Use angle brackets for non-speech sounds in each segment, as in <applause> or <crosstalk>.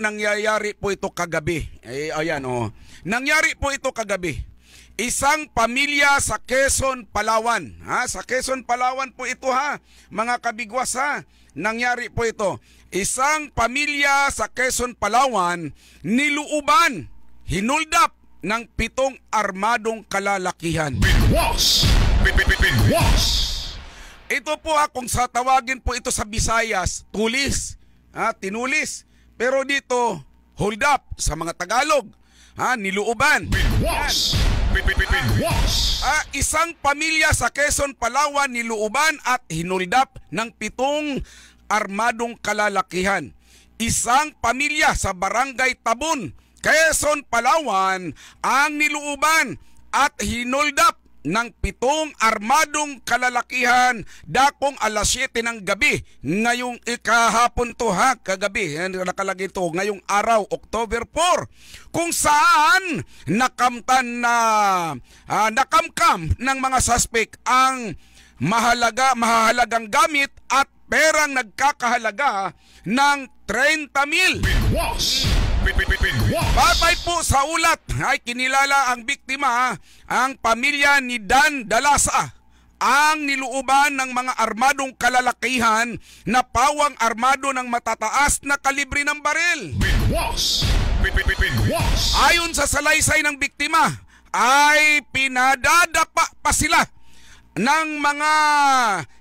nangyayari po ito kagabi. Eh, ayan oh. Nangyari po ito kagabi. Isang pamilya sa Quezon, Palawan. Ha? Sa Quezon, Palawan po ito ha. Mga kabigwas ha. Nangyari po ito. Isang pamilya sa Quezon, Palawan, niluuban, hinuldap ng pitong armadong kalalakihan. Bigwas! Bigwas! Ito po ha, kung sa tawagin po ito sa Visayas, tulis, ha, tinulis. Pero dito, hold up sa mga Tagalog. Ha, niluuban. Pinwas! Ah, isang pamilya sa Quezon, Palawan niluuban at hinuldap ng pitong armadong kalalakihan. Isang pamilya sa Barangay Tabon, Quezon, Palawan ang niluuban at hinoldap ng pitong armadong kalalakihan dakong alas 7 ng gabi ngayong ikahapon to ha kagabi nakalagay to ngayong araw October 4 kung saan nakamtan na uh, nakamkam ng mga suspect ang mahalaga mahalagang gamit at perang nagkakahalaga ng 30 mil. Bigwas! Batay po sa ulat ay kinilala ang biktima ang pamilya ni Dan Dalasa ang niluuban ng mga armadong kalalakihan na pawang armado ng matataas na kalibre ng baril. Binwas! Binwas! Ayon sa salaysay ng biktima, ay pinadadapa pa sila ng mga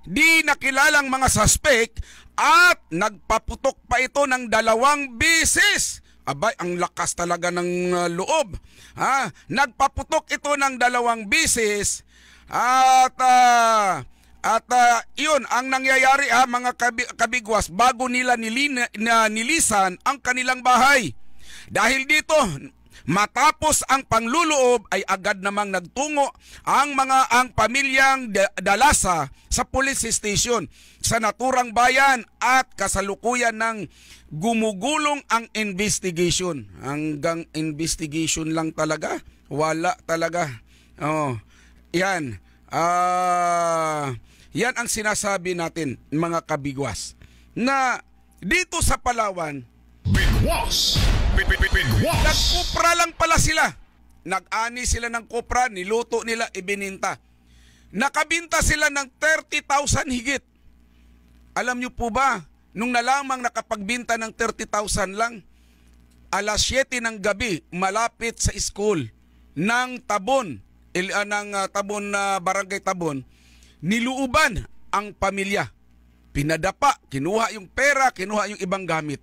di nakilalang mga suspect at nagpaputok pa ito ng dalawang bisis Abay, ang lakas talaga ng uh, loob. Ha? Nagpaputok ito ng dalawang bisis at uh, at uh, yun, ang nangyayari ha, mga kabi- kabigwas, bago nila nilina, nilisan ang kanilang bahay. Dahil dito, Matapos ang pangluloob ay agad namang nagtungo ang mga ang pamilyang dalasa sa police station sa naturang bayan at kasalukuyan ng gumugulong ang investigation. Hanggang investigation lang talaga. Wala talaga. Oh, yan. Ah, uh, yan ang sinasabi natin mga kabigwas na dito sa Palawan Bigwas! Bigwas! Nagkupra lang pala sila. Nag-ani sila ng kupra, niluto nila, ibininta. Nakabinta sila ng 30,000 higit. Alam niyo po ba, nung nalamang nakapagbinta ng 30,000 lang, alas 7 ng gabi, malapit sa school ng Tabon, il, uh, ng uh, Tabon na uh, Barangay Tabon, niluuban ang pamilya. Pinadapa, kinuha yung pera, kinuha yung ibang gamit.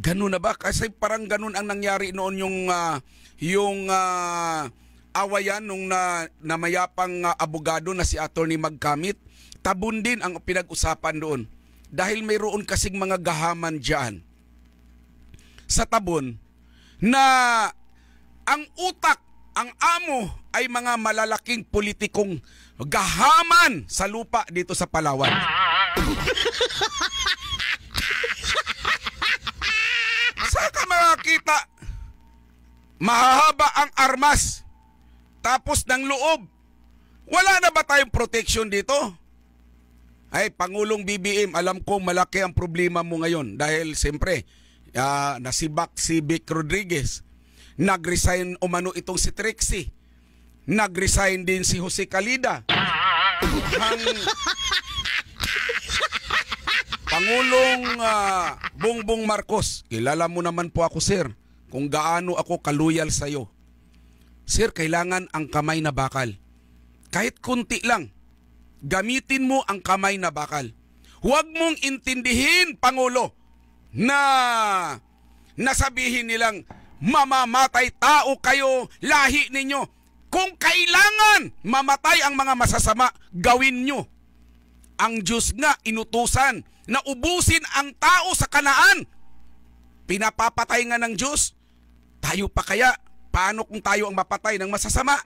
Ganun na ba? Kasi parang ganun ang nangyari noon yung uh, yung uh, awayan nung na, namayapang uh, abogado na si Attorney Magkamit. Tabon din ang pinag-usapan doon. Dahil mayroon kasing mga gahaman diyan sa tabon na ang utak, ang amo ay mga malalaking politikong gahaman sa lupa dito sa Palawan. <laughs> makikita, mahahaba ang armas, tapos ng loob. Wala na ba tayong protection dito? Ay, Pangulong BBM, alam ko malaki ang problema mo ngayon dahil siyempre, uh, ah, nasibak si Vic Rodriguez. nagresign resign umano itong si Trixie. nagresign din si Jose Calida. <laughs> Ang Pangulong uh, Bongbong Marcos, kilala mo naman po ako sir kung gaano ako kaluyal sa iyo. Sir, kailangan ang kamay na bakal. Kahit kunti lang, gamitin mo ang kamay na bakal. Huwag mong intindihin, Pangulo, na nasabihin nilang mamamatay tao kayo, lahi ninyo. Kung kailangan mamatay ang mga masasama, gawin nyo. Ang Diyos nga inutusan na ubusin ang tao sa kanaan. Pinapapatay nga ng Diyos. Tayo pa kaya, paano kung tayo ang mapatay ng masasama?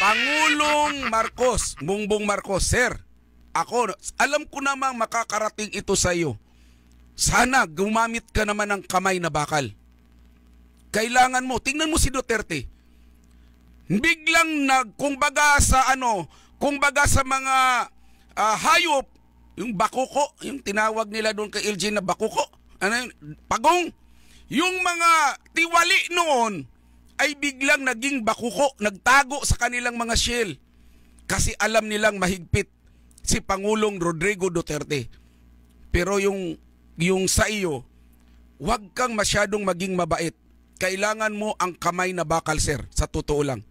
Pangulong Marcos, Bungbong Marcos, Sir, ako, alam ko namang makakarating ito sa iyo. Sana gumamit ka naman ng kamay na bakal. Kailangan mo, tingnan mo si Duterte. Biglang nag, kumbaga sa ano, kung baga sa mga uh, hayop, yung bakuko, yung tinawag nila doon kay LG na bakuko, ano yun, pagong, yung mga tiwali noon ay biglang naging bakuko, nagtago sa kanilang mga shell kasi alam nilang mahigpit si Pangulong Rodrigo Duterte. Pero yung yung sa iyo, huwag kang masyadong maging mabait. Kailangan mo ang kamay na bakal, sir, sa totoo lang.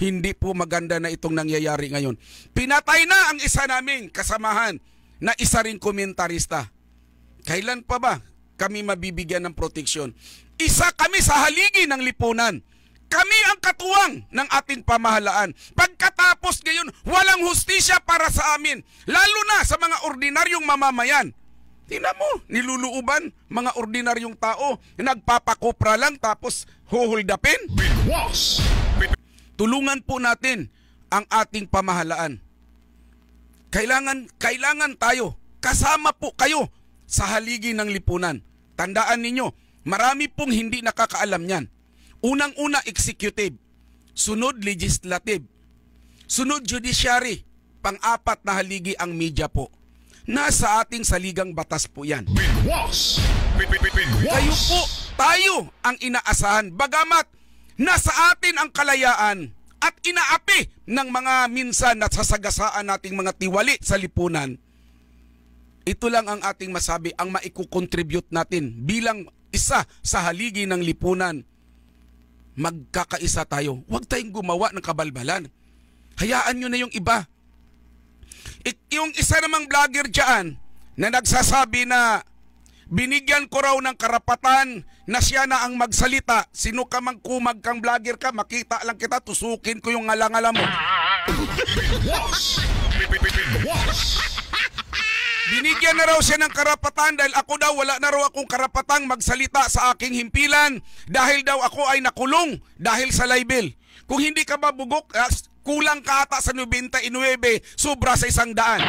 Hindi po maganda na itong nangyayari ngayon. Pinatay na ang isa naming kasamahan na isa ring komentarista. Kailan pa ba kami mabibigyan ng proteksyon? Isa kami sa haligi ng lipunan. Kami ang katuwang ng ating pamahalaan. Pagkatapos ngayon, walang hustisya para sa amin. Lalo na sa mga ordinaryong mamamayan. Tingnan mo, niluluuban mga ordinaryong tao, nagpapakupra lang tapos huhuldapin. Bilwas! Tulungan po natin ang ating pamahalaan. Kailangan, kailangan tayo. Kasama po kayo sa haligi ng lipunan. Tandaan ninyo, marami pong hindi nakakaalam niyan. Unang-una, executive. Sunod, legislative. Sunod, judiciary. Pang-apat na haligi ang media po. Nasa ating saligang batas po yan. Binwas! Binwas! Kayo po, tayo ang inaasahan. Bagamat Nasa atin ang kalayaan at inaapi ng mga minsan na sasagasaan nating mga tiwali sa lipunan. Ito lang ang ating masabi, ang maikukontribute natin bilang isa sa haligi ng lipunan. Magkakaisa tayo. Huwag tayong gumawa ng kabalbalan. Hayaan nyo na yung iba. It, yung isa namang vlogger dyan na nagsasabi na Binigyan ko raw ng karapatan na siya na ang magsalita. Sino ka mang kumag kang vlogger ka, makita lang kita, tusukin ko yung ngalangala mo. Binigyan na raw siya ng karapatan dahil ako daw wala na raw akong karapatang magsalita sa aking himpilan dahil daw ako ay nakulong dahil sa libel. Kung hindi ka mabugok, uh, ah, kulang ka ata sa 99, sobra sa isang daan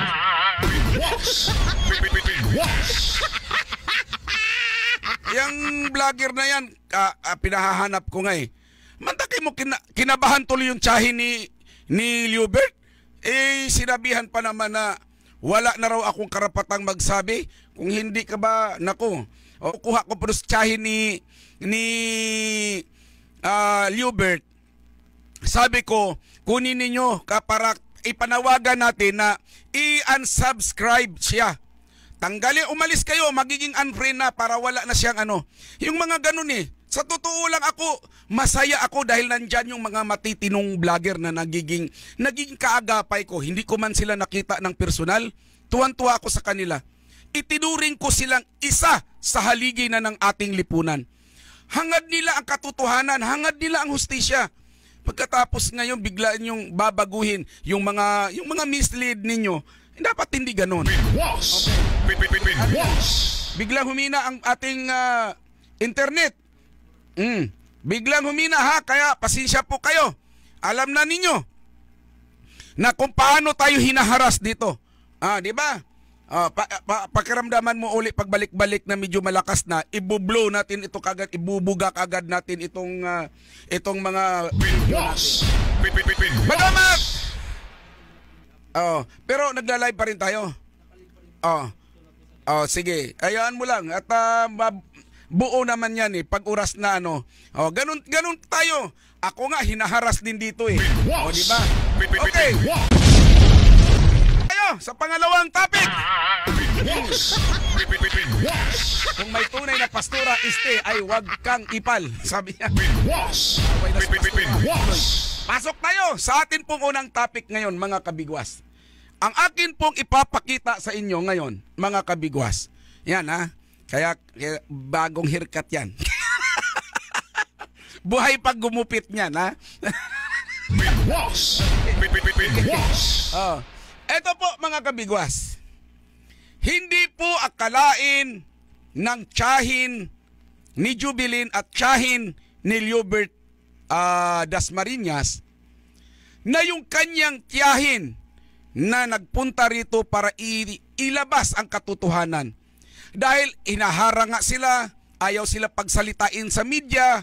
yung vlogger na yan, uh, uh, pinahahanap ko nga eh. Mandaki mo, kina, kinabahan tuloy yung tsahi ni, ni Liubert. Eh, sinabihan pa naman na wala na raw akong karapatang magsabi. Kung hindi ka ba, nako, o kuha ko pa tsahe ni, ni uh, Liubert. Sabi ko, kunin ninyo ka para ipanawagan natin na i-unsubscribe siya Tanggali, umalis kayo, magiging unfriend na para wala na siyang ano. Yung mga ganun eh. Sa totoo lang ako, masaya ako dahil nandyan yung mga matitinong vlogger na nagiging, nagiging kaagapay ko. Hindi ko man sila nakita ng personal. Tuwan-tuwa ako sa kanila. Itinuring ko silang isa sa haligi na ng ating lipunan. Hangad nila ang katotohanan, hangad nila ang hustisya. Pagkatapos ngayon, biglaan yung babaguhin yung mga, yung mga mislead ninyo dapat hindi ganun. Bigwas! Bigwas! Biglang humina ang ating uh, internet. Mm. Biglang humina ha, kaya pasensya po kayo. Alam na ninyo na kung paano tayo hinaharas dito. Ah, di ba? Uh, pa, pa, pakiramdaman mo uli pagbalik-balik na medyo malakas na, ibublow natin ito kagad, ibubuga kagad natin itong uh, itong mga Bigwas! Bigwas! Bigwas! Oh, pero nagla-live pa rin tayo. Oh. Oh, sige. Ayaan mo lang at uh, buo naman 'yan eh pag oras na ano. Oh, ganun ganun tayo. Ako nga hinaharas din dito eh. Oh, di ba? Okay. Tayo sa pangalawang topic. Kung may tunay na pastura este ay wag kang ipal, sabi niya. Okay, Pasok tayo sa atin pong unang topic ngayon mga kabigwas. Ang akin pong ipapakita sa inyo ngayon mga kabigwas. Yan ha. Kaya, kaya bagong hirkat yan. <laughs> Buhay pag gumupit niyan ha. <laughs> bigwas! Bigwas! Ito oh. po mga kabigwas. Hindi po akalain ng tsahin ni Jubilin at tsahin ni Liobert uh, ah, Dasmariñas na yung kanyang tiyahin na nagpunta rito para ilabas ang katotohanan. Dahil inaharang nga sila, ayaw sila pagsalitain sa media,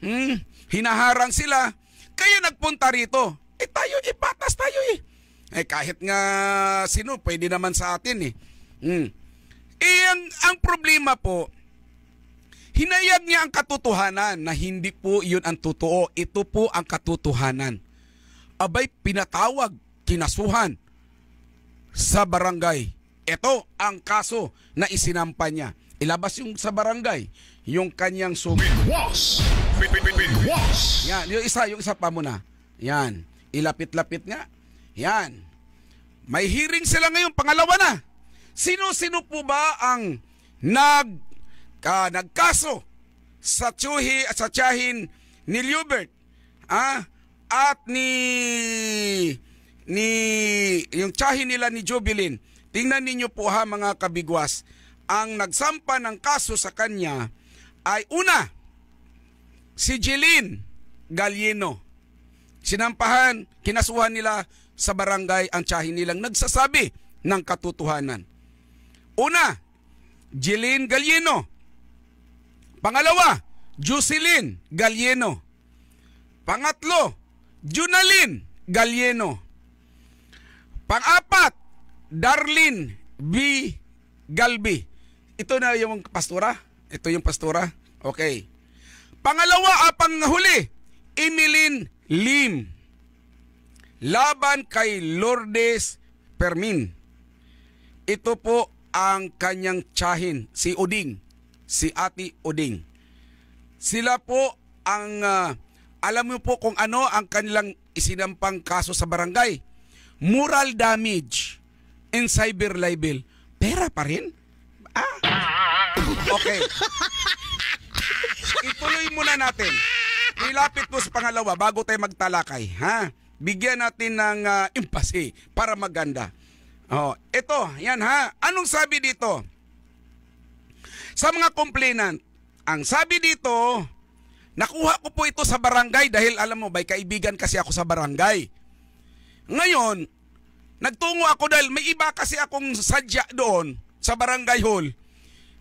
hmm, hinaharang sila, kaya nagpunta rito. Eh tayo, eh batas tayo eh. Eh kahit nga sino, pwede naman sa atin eh. Hmm. Eh ang, ang problema po, Hinayag niya ang katotohanan na hindi po iyon ang totoo. Ito po ang katotohanan. Abay, pinatawag, kinasuhan sa barangay. Ito ang kaso na isinampa niya. Ilabas yung sa barangay, yung kanyang sub... Binwas! Binwas! Yan, yung isa, yung isa pa muna. Yan, ilapit-lapit nga. Yan. May hearing sila ngayon, pangalawa na. Sino-sino po ba ang nag ka nagkaso sa tsuhi at sa tiyahin ni Liubert ah, at ni ni yung tiyahin nila ni Jubilin. Tingnan ninyo po ha mga kabigwas, ang nagsampa ng kaso sa kanya ay una si Jeline Galieno. Sinampahan, kinasuhan nila sa barangay ang tiyahin nilang nagsasabi ng katotohanan. Una, Jeline Galieno Pangalawa, Jocelyn Galieno. Pangatlo, Junalyn Galieno. Pangapat, Darlin B. Galbi. Ito na yung pastora. Ito yung pastora. Okay. Pangalawa, apang ah, huli, Emeline Lim. Laban kay Lourdes Permin. Ito po ang kanyang tsahin, si Uding si Ate Oding. Sila po ang uh, alam mo po kung ano ang kanilang isinampang kaso sa barangay. Moral damage and cyber libel. Pera pa rin? Ah. Okay. Ituloy muna natin. Nilapit mo sa pangalawa bago tayo magtalakay, ha? Bigyan natin ng uh, ah, impasi para maganda. Oh, ito, yan ha. Anong sabi dito? sa mga complainant. Ang sabi dito, nakuha ko po ito sa barangay dahil alam mo, by kaibigan kasi ako sa barangay. Ngayon, nagtungo ako dahil may iba kasi akong sadya doon sa barangay hall.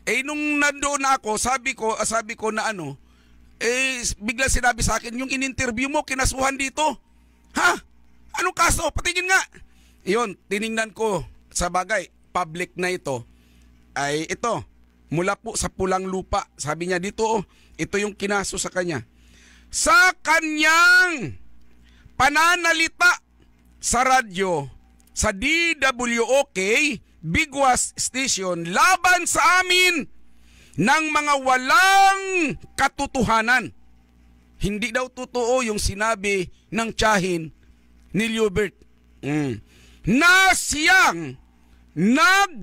Eh nung nandoon ako, sabi ko, ah, sabi ko na ano, eh bigla sinabi sa akin, yung in-interview mo, kinasuhan dito. Ha? Anong kaso? Patingin nga. Iyon, tiningnan ko sa bagay, public na ito. Ay ito, mula po sa pulang lupa. Sabi niya dito, oh, ito yung kinaso sa kanya. Sa kanyang pananalita sa radyo sa DWOK Bigwas Station laban sa amin ng mga walang katotohanan. Hindi daw totoo yung sinabi ng tiyahin ni Liubert. Mm. Na siyang nag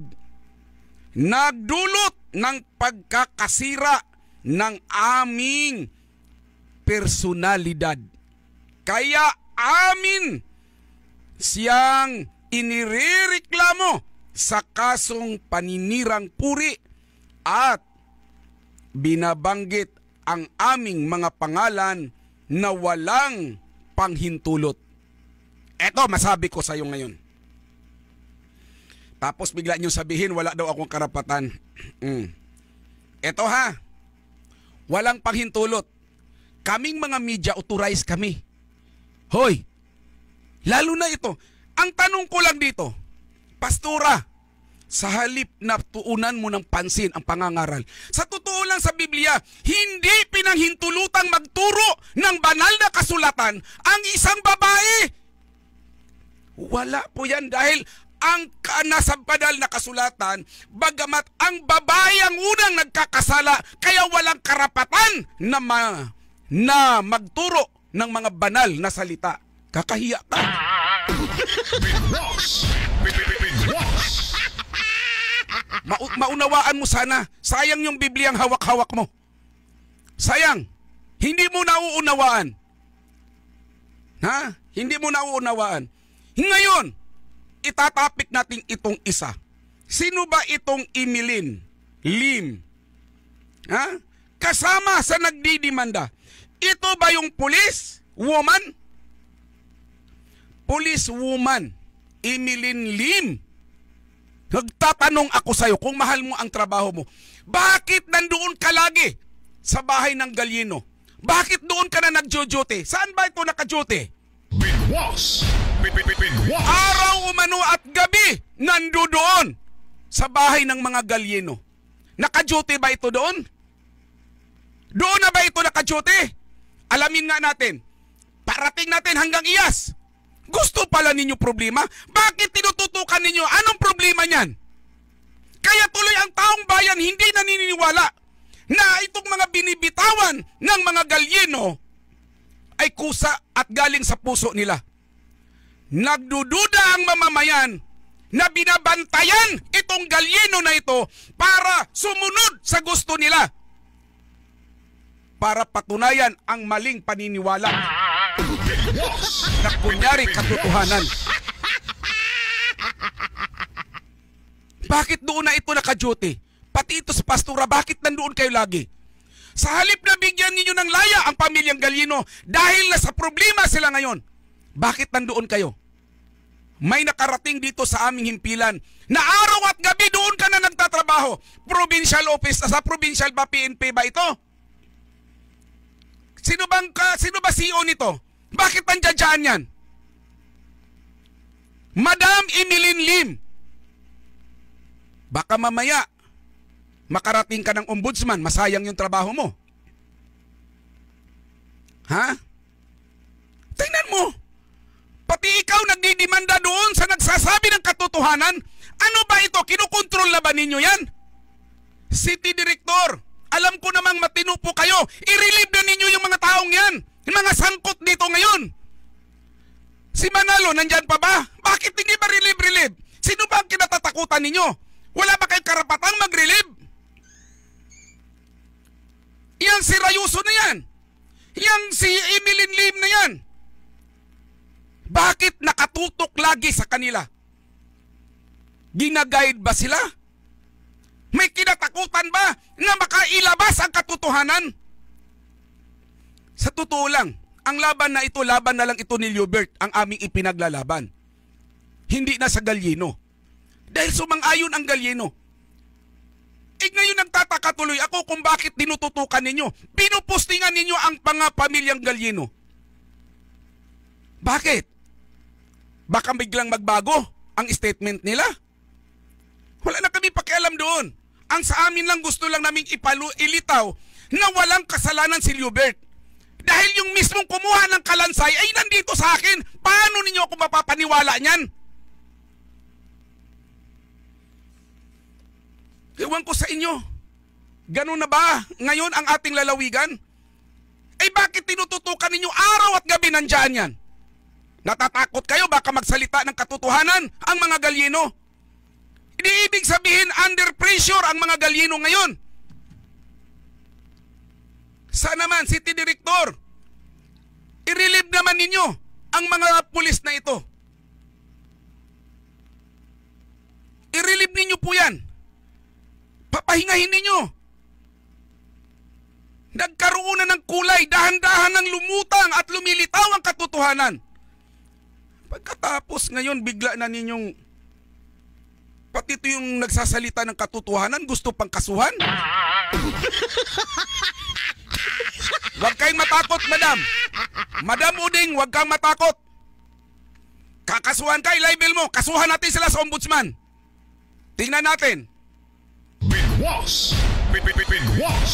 nagdulot ng pagkakasira ng aming personalidad. Kaya amin siyang inirereklamo sa kasong paninirang puri at binabanggit ang aming mga pangalan na walang panghintulot. Eto, masabi ko sa iyo ngayon. Tapos bigla nyo sabihin, wala daw akong karapatan. Mm. Eto ha, walang panghintulot. Kaming mga media, authorized kami. Hoy, lalo na ito. Ang tanong ko lang dito, Pastora, sa halip na tuunan mo ng pansin ang pangangaral. Sa totoo lang sa Biblia, hindi pinanghintulutang magturo ng banal na kasulatan ang isang babae. Wala po yan dahil ang nasa banal na kasulatan, bagamat ang babae ang unang nagkakasala, kaya walang karapatan na, ma, na magturo ng mga banal na salita. Kakahiya ka. Ma- maunawaan mo sana. Sayang yung Bibliang hawak-hawak mo. Sayang. Hindi mo nauunawaan. Ha? Hindi mo nauunawaan. Ngayon, itatapik natin itong isa. Sino ba itong Imilin? Lim. Ha? Kasama sa nagdidimanda. Ito ba yung police woman? Police woman. Imilin Lim. Nagtatanong ako sa'yo kung mahal mo ang trabaho mo. Bakit nandoon ka lagi sa bahay ng Galino? Bakit doon ka na nag-duty? Saan ba ito naka-duty? Bigwas! Bigwas! Araw, umano at gabi, doon sa bahay ng mga galyeno. Nakaduty ba ito doon? Doon na ba ito nakaduty? Alamin nga natin. Parating natin hanggang iyas. Gusto pala ninyo problema? Bakit tinututukan ninyo? Anong problema niyan? Kaya tuloy ang taong bayan hindi naniniwala na itong mga binibitawan ng mga galyeno ay kusa at galing sa puso nila. Nagdududa ang mamamayan na binabantayan itong galyeno na ito para sumunod sa gusto nila. Para patunayan ang maling paniniwala na kunyari katotohanan. Bakit doon na ito naka-duty? Pati ito sa pastura, bakit nandoon kayo lagi? Sa halip na bigyan ninyo ng laya ang pamilyang Galino dahil na sa problema sila ngayon. Bakit nandoon kayo? May nakarating dito sa aming himpilan na araw at gabi doon ka na nagtatrabaho. Provincial office, sa provincial ba PNP ba ito? Sino bang ka, sino ba CEO nito? Bakit nandiyan yan? Madam Emeline Lim. Baka mamaya makarating ka ng ombudsman, masayang yung trabaho mo. Ha? Tingnan mo. Pati ikaw nagdidimanda doon sa nagsasabi ng katotohanan. Ano ba ito? Kinukontrol na ba ninyo yan? City Director, alam ko namang matino po kayo. I-relieve na ninyo yung mga taong yan. Yung mga sangkot dito ngayon. Si Manalo, nandyan pa ba? Bakit hindi ba relieve-relieve? Sino ba ang kinatatakutan ninyo? Wala ba kayong karapatang mag-relieve? Yan si Rayuso na yan. Yan si Emilin Lim na yan. Bakit nakatutok lagi sa kanila? Ginaguide ba sila? May kinatakutan ba na makailabas ang katotohanan? Sa totoo lang, ang laban na ito, laban na lang ito ni Liobert ang aming ipinaglalaban. Hindi na sa Galyeno. Dahil sumang-ayon ang Galyeno, eh ngayon nagtataka tuloy ako kung bakit dinututukan ninyo. Pinupostingan ninyo ang mga pamilyang Galyeno. Bakit? Baka biglang magbago ang statement nila. Wala na kami pakialam doon. Ang sa amin lang gusto lang naming ipalo, ilitaw na walang kasalanan si Liubert. Dahil yung mismong kumuha ng kalansay ay nandito sa akin. Paano ninyo ako mapapaniwala niyan? Ewan ko sa inyo. Ganun na ba ngayon ang ating lalawigan? Eh bakit tinututukan ninyo araw at gabi nandyan yan? Natatakot kayo baka magsalita ng katotohanan ang mga galyeno. Iniibig sabihin under pressure ang mga galyeno ngayon. Sana naman, City Director, i-relieve naman ninyo ang mga pulis na ito. I-relieve ninyo po yan. Papahingahin ninyo. Nagkaroon na ng kulay, dahan-dahan ng lumutang at lumilitaw ang katotohanan. Pagkatapos ngayon, bigla na ninyong pati ito yung nagsasalita ng katotohanan, gusto pang kasuhan? Huwag kayong matakot, madam. Madam Uding, huwag kang matakot. Kakasuhan ka, libel mo. Kasuhan natin sila sa ombudsman. Tingnan natin. Bigwas! Bigwas!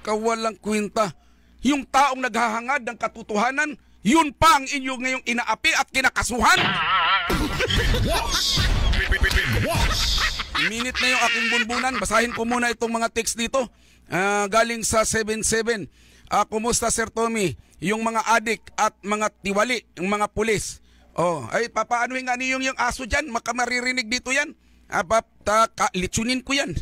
Kawalang kwenta. Yung taong naghahangad ng katotohanan, yun pa ang inyo ngayong inaapi at kinakasuhan. Bigwas! Bigwas! Minit na yung aking bunbunan. Basahin ko muna itong mga text dito. Uh, galing sa 77. Uh, ah, kumusta Sir Tommy? Yung mga adik at mga tiwali, yung mga pulis. Oh, ay papaanuhin nga niyong yung aso diyan? Makamaririnig dito yan ta, ka, litsunin ko yan.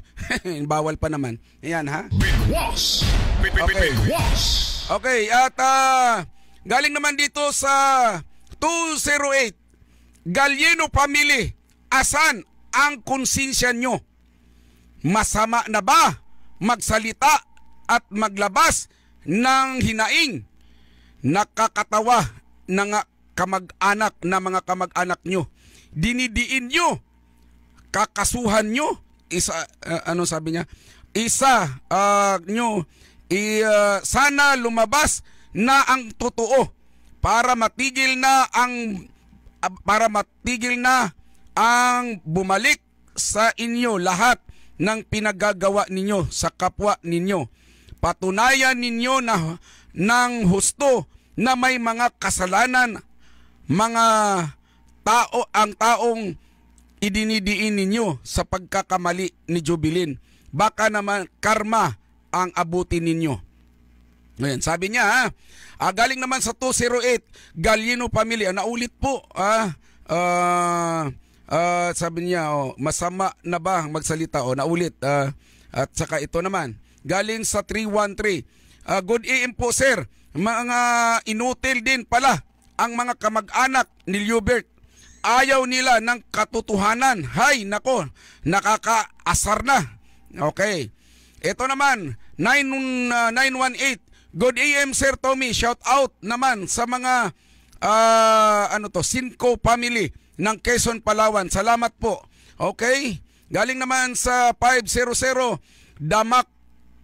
<laughs> Bawal pa naman. Ayan ha. Bigwas! Okay. Bigwas! Okay, at uh, galing naman dito sa 208. Galieno Family, asan ang konsensya nyo? Masama na ba magsalita at maglabas ng hinaing? Nakakatawa ng nga kamag-anak na mga kamag-anak nyo. Dinidiin nyo kakasuhan nyo. Isa, uh, ano sabi niya? Isa uh, nyo, i, uh, sana lumabas na ang totoo para matigil na ang uh, para matigil na ang bumalik sa inyo lahat ng pinagagawa ninyo sa kapwa ninyo. Patunayan ninyo na ng husto na may mga kasalanan, mga tao ang taong idinidiin ninyo sa pagkakamali ni Jubilin. Baka naman karma ang abutin ninyo. Ngayon, sabi niya, ha, ah, galing naman sa 208, Galino Pamilya, naulit po, ah, uh, uh, sabi niya, oh, masama na ba magsalita, oh, naulit, uh, at saka ito naman, galing sa 313, uh, ah, good evening po sir, mga inutil din pala ang mga kamag-anak ni Liubert Ayaw nila ng katotohanan. Hay, nako, nakakaasar na. Okay. Ito naman, 9, uh, 918. Good AM, Sir Tommy. Shout out naman sa mga uh, ano to, Cinco family ng Quezon, Palawan. Salamat po. Okay. Galing naman sa 500 Damak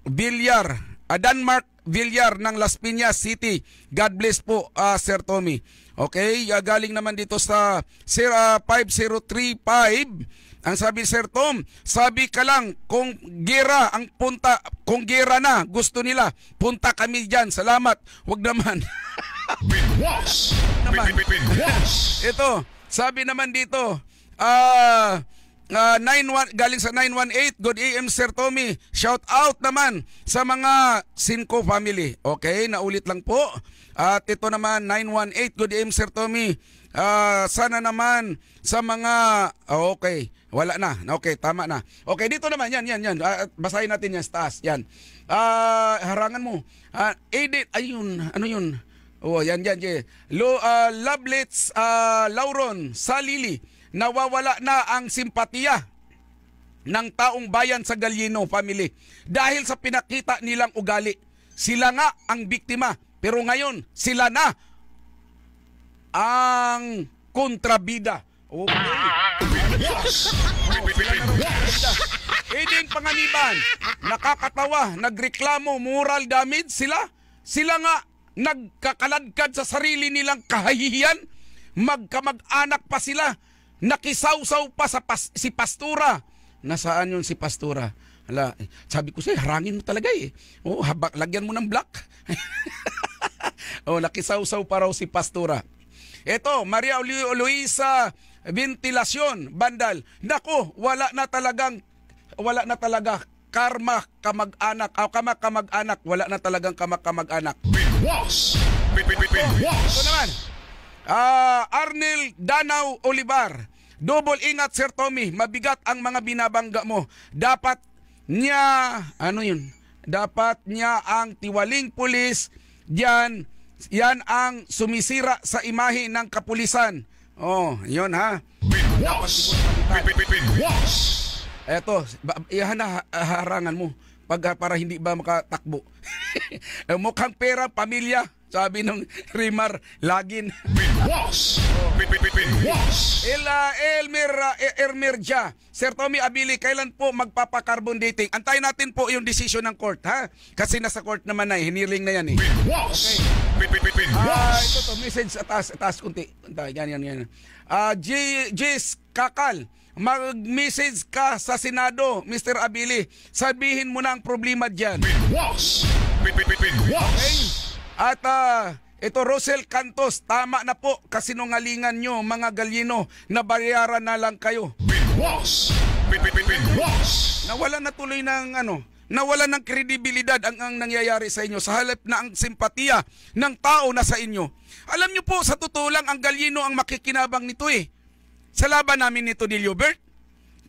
Villar, uh, Denmark Villar ng Las Piñas City. God bless po, uh, Sir Tommy. Okay, galing naman dito sa Sir 5035. Ah, ang sabi Sir Tom, sabi ka lang kung gira ang punta, kung gira na gusto nila, punta kami diyan. Salamat. Wag naman. big Wash. Big, big, Ito, sabi naman dito, ah uh, uh, 91 galing sa 918 good AM Sir Tommy shout out naman sa mga Sinco family okay naulit lang po at ito naman 918 good AM Sir Tommy uh, sana naman sa mga oh, okay wala na okay tama na okay dito naman yan yan yan uh, basahin natin yan taas yan uh, harangan mo uh, edit ayun ano yun Oh, yan, yan, yan. Lo, uh, Lovelets, uh, Lauron, Salili, nawawala na ang simpatiya ng taong bayan sa Galino family dahil sa pinakita nilang ugali. Sila nga ang biktima pero ngayon sila na ang kontrabida. Okay. Yes! Aiden Panganiban, nakakatawa, nagreklamo, moral damage sila. Sila nga nagkakaladkad sa sarili nilang kahihiyan. Magkamag-anak pa sila nakisawsaw pa sa pas, si Pastura. Nasaan yun si Pastura? Hala, eh, sabi ko sa'yo, harangin mo talaga eh. Oo, oh, habak, lagyan mo ng black. <laughs> oh, nakisawsaw pa raw si Pastura. Ito, Maria Luisa Ventilacion, Bandal. Nako, wala na talagang, wala na talaga karma kamag-anak, o ah, kama kamag-anak, wala na talagang kamag-kamag-anak. Bigwas! Bigwas! Ito naman, uh, Arnel Danau Olivar. Double ingat Sir Tommy, mabigat ang mga binabangga mo. Dapat niya, ano yun? Dapat niya ang tiwaling pulis diyan yan ang sumisira sa imahe ng kapulisan. Oh, yun ha. Big was. Big, big, big was. Eto, iyan na harangan mo pag, para hindi ba makatakbo. <laughs> Mukhang pera, pamilya, sabi nung Rimar, lagin. Bigwas! Bigwas! Ila ah, Elmer ah, Ermerja, Sir Tommy Abili, kailan po magpapa-carbon dating? Antay natin po yung decision ng court, ha? Kasi nasa court naman na, eh. hiniling na yan eh. Bigwas! Okay. Ah, ito to, message atas, atas, kunti. Antay, yan, yan, yan. Ah, J, Kakal, mag-message ka sa Senado, Mr. Abili. Sabihin mo na ang problema dyan. Bigwas! Bigwas! Okay. At uh, ito Rosel Cantos, tama na po kasinungalingan nyo mga galyino na bayaran na lang kayo. Big Big Bigwas! Nawala na tuloy ng ano, nawala ng kredibilidad ang, ang nangyayari sa inyo sa halip na ang simpatiya ng tao na sa inyo. Alam nyo po, sa totoo lang, ang galino ang makikinabang nito eh. Sa laban namin nito ni Liobert,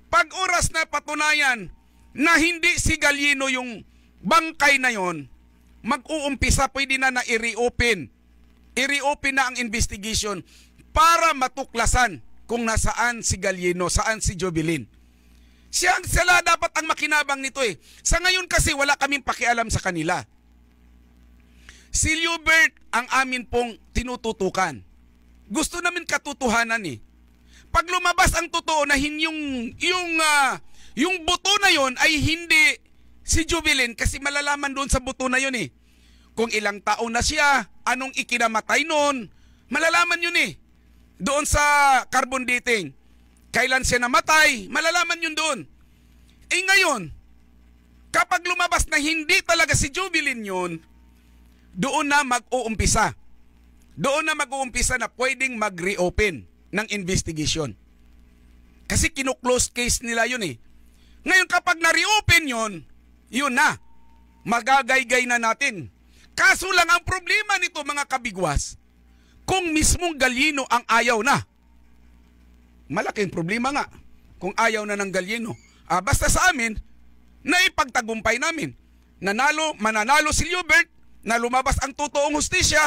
pag oras na patunayan na hindi si Galino yung bangkay na yon, mag-uumpisa, pwede na na i-reopen. I-reopen na ang investigation para matuklasan kung nasaan si Galieno, saan si Jobilin. Siya ang sila dapat ang makinabang nito eh. Sa ngayon kasi wala kaming pakialam sa kanila. Si Liubert ang amin pong tinututukan. Gusto namin katotohanan eh. Pag lumabas ang totoo na hin yung, yung, uh, yung buto na yon ay hindi Si Jubilin kasi malalaman doon sa buto na yun eh. Kung ilang taon na siya, anong ikinamatay noon, malalaman yun eh. Doon sa carbon dating. Kailan siya namatay, malalaman yun doon. Eh ngayon, kapag lumabas na hindi talaga si Jubilin yun, doon na mag-uumpisa. Doon na mag-uumpisa na pwedeng mag-reopen ng investigation. Kasi kinuklose case nila yun eh. Ngayon kapag na-reopen yun, yun na. Magagaygay na natin. Kaso lang ang problema nito mga kabigwas, kung mismong galino ang ayaw na, malaking problema nga kung ayaw na ng galino. Ah, basta sa amin, naipagtagumpay namin. Nanalo, mananalo si Liubert na lumabas ang totoong hustisya.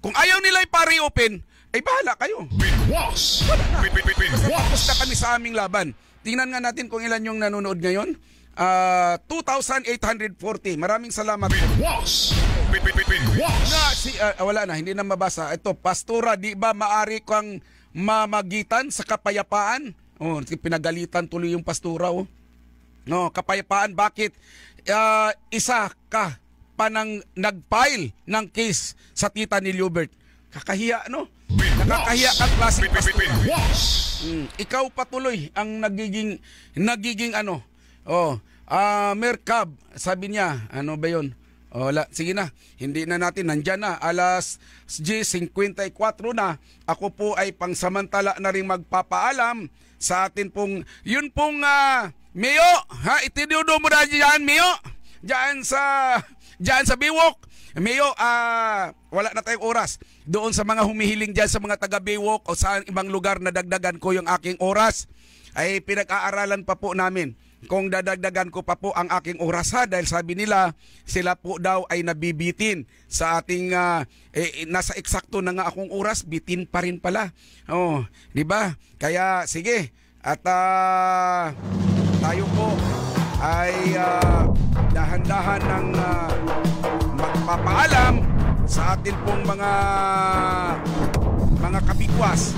Kung ayaw nila ipa-reopen, ay bahala kayo. Bigwas! <laughs> Bigwas! Basta kami sa aming laban. Tingnan nga natin kung ilan yung nanonood ngayon uh, ah, 2,840. Maraming salamat. Bigwas! Bigwas! Na, si, uh, wala na, hindi na mabasa. Ito, Pastora, di ba maari kang mamagitan sa kapayapaan? Oh, pinagalitan tuloy yung pastura, oh. No, kapayapaan, bakit? Uh, isa ka pa nang nag-file ng case sa tita ni Lubert. Kakahiya, no? Nakakahiya kang klaseng pastura. Mm, ikaw patuloy ang nagiging, nagiging ano, Oh, ah, uh, Merkab, sabi niya, ano ba 'yon? Oh, la, sige na, hindi na natin, nandiyan na, alas G54 na, ako po ay pangsamantala na ring magpapaalam sa atin pong, yun pong uh, ah, Mio, ha, itinudo mo na dyan, Mio, dyan sa, dyan sa Biwok, Mayo, uh, ah, wala na tayong oras. Doon sa mga humihiling dyan sa mga taga Biwok o sa ibang lugar na dagdagan ko yung aking oras, ay pinag-aaralan pa po namin kung dadagdagan ko pa po ang aking oras ha dahil sabi nila sila po daw ay nabibitin sa ating uh, eh, nasa eksakto na nga akong oras bitin pa rin pala. Oh, 'di ba? Kaya sige at uh, tayo po ay uh, dahan-dahan ng uh, magpapaalam sa atin pong mga mga kabigwas.